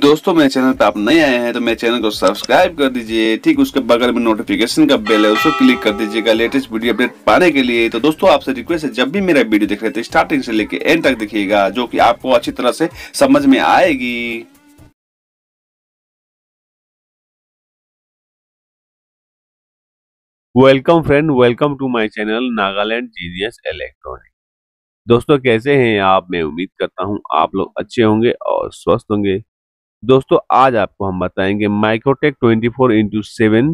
दोस्तों मेरे चैनल पर आप नए आए हैं तो मेरे चैनल को सब्सक्राइब कर दीजिए ठीक उसके बगल में नोटिफिकेशन का बेल है उसको क्लिक कर दीजिएगा लेटेस्ट वीडियो अपडेट पाने के लिए तो दोस्तों आपसे रिक्वेस्ट है जब भी मेरा वीडियो देख रहे थे स्टार्टिंग से लेके एंड तक देखिएगा जो कि आपको अच्छी तरह से समझ में आएगी welcome friend welcome to my channel Nagaland genius electronic दोस्तों कैसे हैं आप मैं उम्मीद करता हूं आप लोग अच्छे होंगे और स्वस्थ होंगे दोस्तों आज आपको हम बताएंगे Microtek 24 four into seven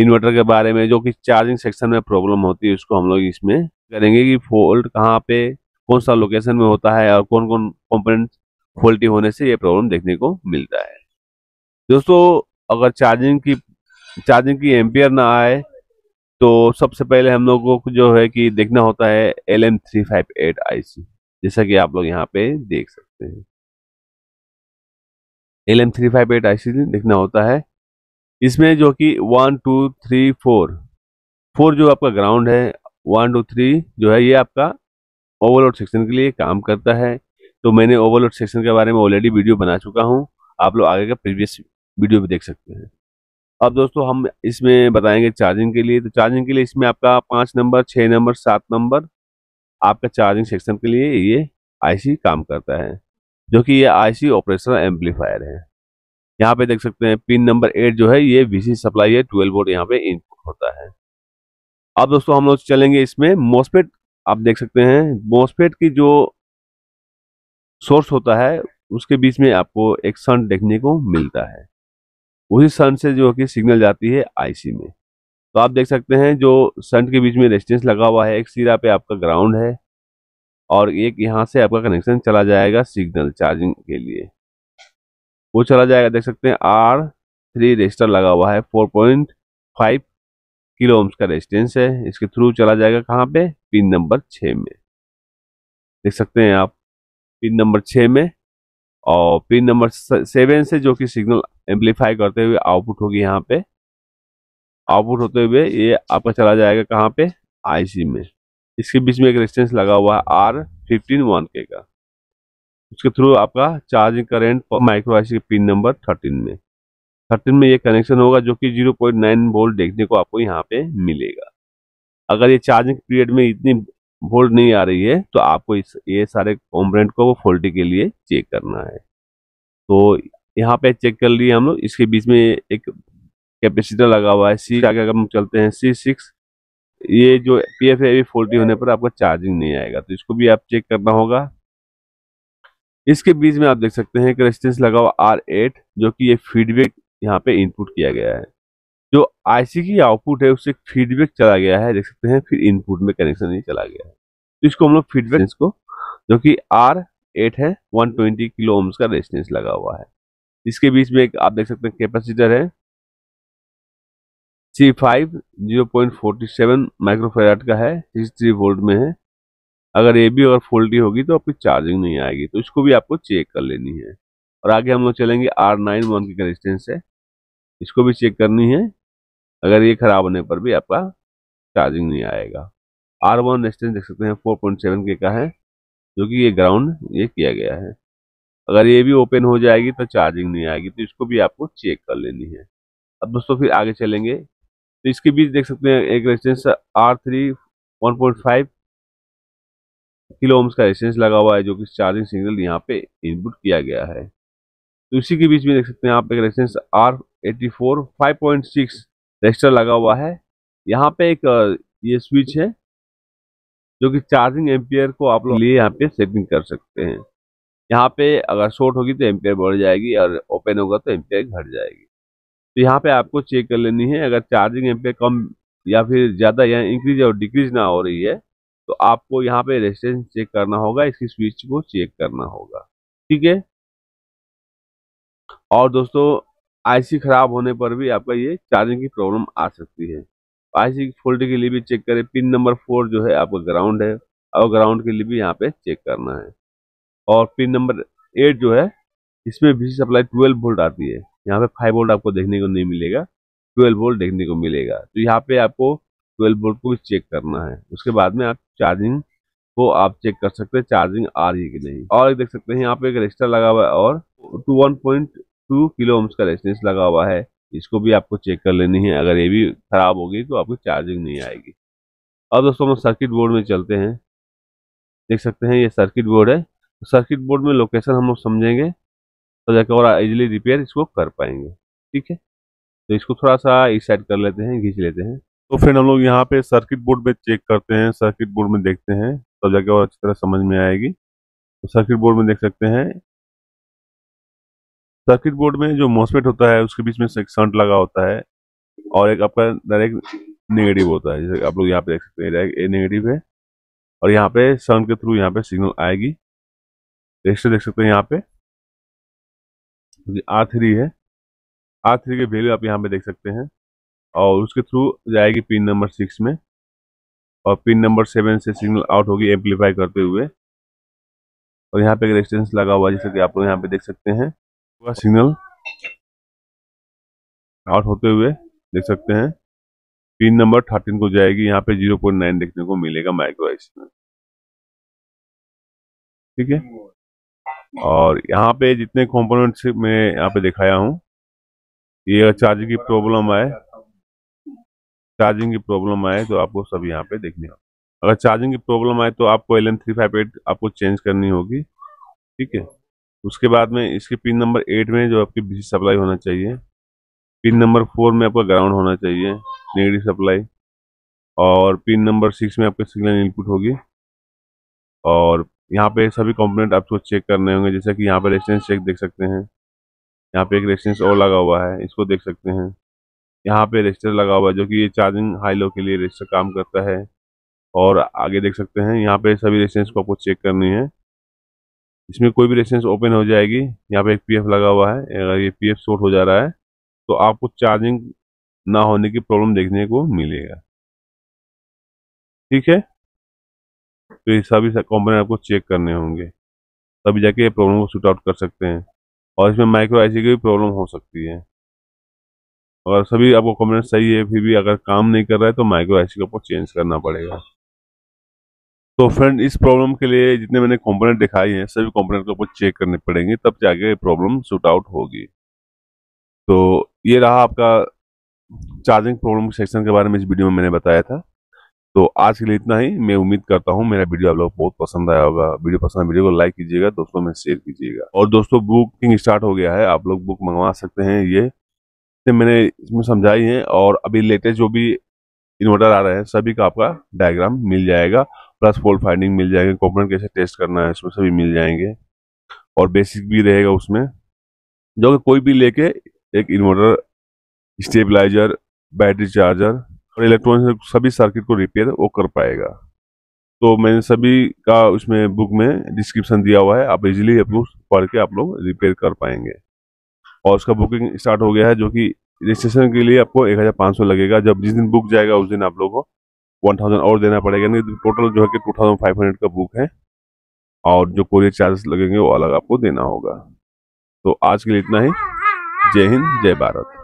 inverter के बारे में जो कि चार्जिंग सेक्शन में प्रॉब्लम होती है उसको हम लोग इसमें करेंगे कि फोल्ट कहाँ पे कौन सा लोकेशन में होता है और कौन कौन कंपोनेंट फॉल्टी होने से ये प्रॉब्लम देखने को मिलता है दोस्तों अगर चार्जिंग की चार्जिंग की एम्पियर ना आए तो सबसे पहले हम लोगों को जो है कि देखना होता है L M three five eight I C जैसा कि आप लोग यहाँ पे देख सकते हैं L M three five eight I C लिखना होता है इसमें जो कि one two three four four जो आपका ग्राउंड है वन टू थ्री जो है ये आपका ओवरलोड सेक्शन के लिए काम करता है तो मैंने ओवरलोड सेक्शन के बारे में ऑलरेडी वीडियो बना चुका हूँ आप लोग आगे का प्रीवियस वीडियो भी देख सकते हैं अब दोस्तों हम इसमें बताएंगे चार्जिंग के लिए तो चार्जिंग के लिए इसमें आपका पाँच नंबर छः नंबर सात नंबर आपका चार्जिंग सेक्शन के लिए ये आईसी काम करता है जो कि ये आईसी ऑपरेशनल एम्पलीफायर है यहाँ पे देख सकते हैं पिन नंबर एट जो है ये वीसी सप्लाई है ट्वेल्व वोल्ट यहाँ पे इनपुट होता है अब दोस्तों हम लोग चलेंगे इसमें मोसपेट आप देख सकते हैं मोसपेट की जो सोर्स होता है उसके बीच में आपको एक सन देखने को मिलता है उसी सन से जो कि सिग्नल जाती है आईसी में तो आप देख सकते हैं जो सन के बीच में रेजिस्टेंस लगा हुआ है एक सिरा पे आपका ग्राउंड है और एक यहाँ से आपका कनेक्शन चला जाएगा सिग्नल चार्जिंग के लिए वो चला जाएगा देख सकते हैं आर थ्री रजिस्टर लगा हुआ है four point five kilo ohms का रेजिस्टेंस है इसके थ्रू चला जाएगा कहाँ पे पिन नंबर छः में देख सकते हैं आप पिन नंबर छः में और पिन नंबर सेवन से जो कि सिग्नल एम्पलीफाई करते हुए आउटपुट होगी यहाँ पे आउटपुट होते हुए ये आपका चला जाएगा कहाँ पे आईसी में इसके बीच में एक रेजिस्टेंस लगा हुआ है आर फिफ्टीन वन के का उसके थ्रू आपका चार्जिंग करेंट माइक्रो के पिन नंबर थर्टीन में थर्टीन में ये कनेक्शन होगा जो कि जीरो पॉइंट नाइन वोल्ट देखने को आपको यहाँ पे मिलेगा अगर ये चार्जिंग पीरियड में इतनी वोल्ट नहीं आ रही है तो आपको इस ये सारे कॉम्पोनेंट को फोल्टी के लिए चेक करना है तो यहाँ पे चेक कर लिए हम लोग इसके बीच में एक कैपेसिटर लगा हुआ है सी आगे अगर हम चलते हैं सी सिक्स ये जो पी एफ एवी फोर्टी होने पर आपका चार्जिंग नहीं आएगा तो इसको भी आप चेक करना होगा इसके बीच में आप देख सकते हैं कि रेजिस्टेंस लगा हुआ आर एट जो कि ये फीडबैक यहाँ पे इनपुट किया गया है जो आईसी की आउटपुट है उससे फीडबैक चला गया है देख सकते हैं फिर इनपुट में कनेक्शन नहीं चला गया है तो इसको हम लोग फीडबैक इसको जो कि आर एट है 120 किलो ओम्स का रेजिस्टेंस लगा हुआ है इसके बीच में एक आप देख सकते हैं कैपेसिटर है C five zero point forty seven microfarad का है थ्री वोल्ट में है अगर ये भी अगर फोल्टी होगी तो आपकी चार्जिंग नहीं आएगी तो इसको भी आपको चेक कर लेनी है और आगे हम लोग चलेंगे आर नाइन वन की रेजिस्टेंस है इसको भी चेक करनी है अगर ये ख़राब होने पर भी आपका चार्जिंग नहीं आएगा आर वन रेजिस्टेंस देख सकते हैं फोर पॉइंट सेवन के का है जो कि ये ग्राउंड ये किया गया है अगर ये भी ओपन हो जाएगी तो चार्जिंग नहीं आएगी तो इसको भी आपको चेक कर लेनी है अब दोस्तों फिर आगे चलेंगे तो इसके बीच देख सकते हैं एक resistance R three one point five kilo ohms का रेजिस्टेंस लगा हुआ है जो कि चार्जिंग सिग्नल यहाँ पे इनपुट किया गया है तो इसी के बीच में देख सकते हैं आप एक resistance R eighty four five point six register लगा हुआ है यहाँ पे एक ये स्विच है जो कि चार्जिंग एम्पियर को आप लोग लिए यहाँ पे सेटिंग कर सकते हैं यहाँ पे अगर शॉर्ट होगी तो एम्पियर बढ़ जाएगी और ओपन होगा तो एम्पियर घट जाएगी तो यहाँ पे आपको चेक कर लेनी है अगर चार्जिंग एम कम या फिर ज़्यादा या इंक्रीज और डिक्रीज ना हो रही है तो आपको यहाँ पे रेजिस्टेंस चेक करना होगा इसकी स्विच को चेक करना होगा ठीक है और दोस्तों आईसी खराब होने पर भी आपका ये चार्जिंग की प्रॉब्लम आ सकती है आईसी सी फोल्ट के लिए भी चेक करें पिन नंबर फोर जो है आपका ग्राउंड है और ग्राउंड के लिए भी यहाँ पे चेक करना है और पिन नंबर एट जो है इसमें भी सप्लाई ट्वेल्व वोल्ट आती है यहाँ पे फाइव वोल्ट आपको देखने को नहीं मिलेगा ट्वेल्व वोल्ट देखने को मिलेगा तो यहाँ पे आपको ट्वेल्व वोल्ट को भी चेक करना है उसके बाद में आप चार्जिंग को आप चेक कर सकते हैं चार्जिंग आ रही है कि नहीं और देख सकते हैं यहाँ पे एक रजिस्टर लगा हुआ है और two one point two kilo ohms का रेजिस्टेंस लगा हुआ है इसको भी आपको चेक कर लेनी है अगर ये भी खराब होगी तो आपको चार्जिंग नहीं आएगी अब दोस्तों हम सर्किट बोर्ड में चलते हैं देख सकते हैं ये सर्किट बोर्ड है सर्किट तो बोर्ड में लोकेशन हम लोग समझेंगे तब तो जाके और इजिली रिपेयर इसको कर पाएंगे ठीक है तो इसको थोड़ा सा इस साइड कर लेते हैं घींच लेते हैं तो फ्रेंड हम लोग यहाँ पे सर्किट बोर्ड में चेक करते हैं सर्किट बोर्ड में देखते हैं तब जाके और अच्छी तरह समझ में आएगी तो सर्किट बोर्ड में देख सकते हैं सर्किट बोर्ड में जो मोसपेट होता है उसके बीच में एक संट लगा होता है और एक आपका डायरेक्ट नेगेटिव होता है जैसे आप लोग यहाँ पे देख सकते हैं डायरेक्ट ए नेगेटिव है और यहाँ पे सन के थ्रू यहाँ पे सिग्नल आएगी रेजिस्टर देख सकते हैं यहाँ पे जो कि आर थ्री है आर थ्री की वैल्यू आप यहाँ पे देख सकते हैं और उसके थ्रू जाएगी पिन नंबर सिक्स में और पिन नंबर सेवन से सिग्नल आउट होगी एम्पलीफाई करते हुए और यहाँ पे एक रेजिस्टेंस लगा हुआ जैसे कि आप लोग यहाँ पे देख सकते हैं पूरा सिग्नल आउट होते हुए देख सकते हैं पिन नंबर थर्टीन को जाएगी यहाँ पे जीरो पॉइंट नाइन देखने को मिलेगा माइक्रो आईसी में ठीक है और यहाँ पे जितने कंपोनेंट्स मैं यहाँ पे दिखाया हूँ ये चार्जिंग की प्रॉब्लम आए चार्जिंग की प्रॉब्लम आए तो आपको सब यहाँ पे देखने अगर चार्जिंग की प्रॉब्लम आए तो आपको L N three five eight आपको चेंज करनी होगी ठीक है उसके बाद में इसके पिन नंबर एट में जो आपकी बिजली सप्लाई होना चाहिए पिन नंबर फोर में आपका ग्राउंड होना चाहिए नेगेटिव सप्लाई और पिन नंबर सिक्स में आपका सिग्नल इनपुट होगी और यहाँ पे सभी कंपोनेंट आपको चेक करने होंगे जैसे कि यहाँ पे रेस्टेंस चेक देख सकते हैं यहाँ पे एक रेस्टेंस और लगा हुआ है इसको देख सकते हैं यहाँ पे रजिस्टर लगा हुआ है जो कि ये चार्जिंग हाई लो के लिए रजिस्टर काम करता है और आगे देख सकते हैं यहाँ पे सभी रेस्टेंस को आपको चेक करनी है इसमें कोई भी रेस्टेंस ओपन हो जाएगी यहाँ पे एक पी लगा हुआ है अगर ये एफ शॉर्ट हो जा रहा है तो आपको चार्जिंग ना होने की प्रॉब्लम देखने को मिलेगा ठीक है तो ये सभी कॉम्पोनेंट आपको चेक करने होंगे तभी जाके ये प्रॉब्लम को सूट आउट कर सकते हैं और इसमें माइक्रो आई की भी प्रॉब्लम हो सकती है अगर सभी आपको कॉम्पोनेंट सही है फिर भी अगर काम नहीं कर रहा है तो माइक्रो आई को आपको चेंज करना पड़ेगा तो फ्रेंड इस प्रॉब्लम के लिए जितने मैंने कॉम्पोनेंट दिखाई हैं सभी कॉम्पोनेंट को आपको चेक करने पड़ेंगे तब जाके प्रॉब्लम सूट आउट होगी तो ये रहा आपका चार्जिंग प्रॉब्लम सेक्शन के बारे में इस वीडियो में मैंने बताया था तो आज के लिए इतना ही मैं उम्मीद करता हूँ मेरा वीडियो आप लोग बहुत पसंद आया होगा वीडियो पसंद वीडियो को लाइक कीजिएगा दोस्तों में शेयर कीजिएगा और दोस्तों बुकिंग स्टार्ट हो गया है आप लोग बुक मंगवा सकते हैं ये मैंने इसमें समझाई है और अभी लेटेस्ट जो भी इन्वर्टर आ रहे हैं सभी का आपका डायग्राम मिल जाएगा प्लस फोल्ड फाइंडिंग मिल जाएगा कॉम्पोनेंट कैसे टेस्ट करना है इसमें सभी मिल जाएंगे और बेसिक भी रहेगा उसमें जो कि कोई भी लेके एक इन्वर्टर स्टेबलाइजर बैटरी चार्जर और इलेक्ट्रॉनिक सभी सर्किट को रिपेयर वो कर पाएगा तो मैंने सभी का उसमें बुक में डिस्क्रिप्शन दिया हुआ है आप इजीली आप लोग पढ़ के आप लोग रिपेयर कर पाएंगे और उसका बुकिंग स्टार्ट हो गया है जो कि रजिस्ट्रेशन के लिए आपको एक हज़ार पाँच सौ लगेगा जब जिस दिन बुक जाएगा उस दिन आप लोगों को वन थाउजेंड और देना पड़ेगा यानी टोटल जो है कि टू थाउजेंड फाइव हंड्रेड का बुक है और जो कोरियर चार्जेस लगेंगे वो अलग आपको देना होगा तो आज के लिए इतना ही जय हिंद जय भारत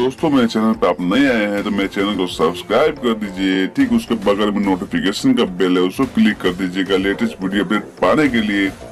दोस्तों मेरे चैनल पे आप नए आए हैं तो मेरे चैनल को सब्सक्राइब कर दीजिए ठीक उसके बगल में नोटिफिकेशन का बेल है उसको क्लिक कर दीजिएगा लेटेस्ट वीडियो अपडेट पाने के लिए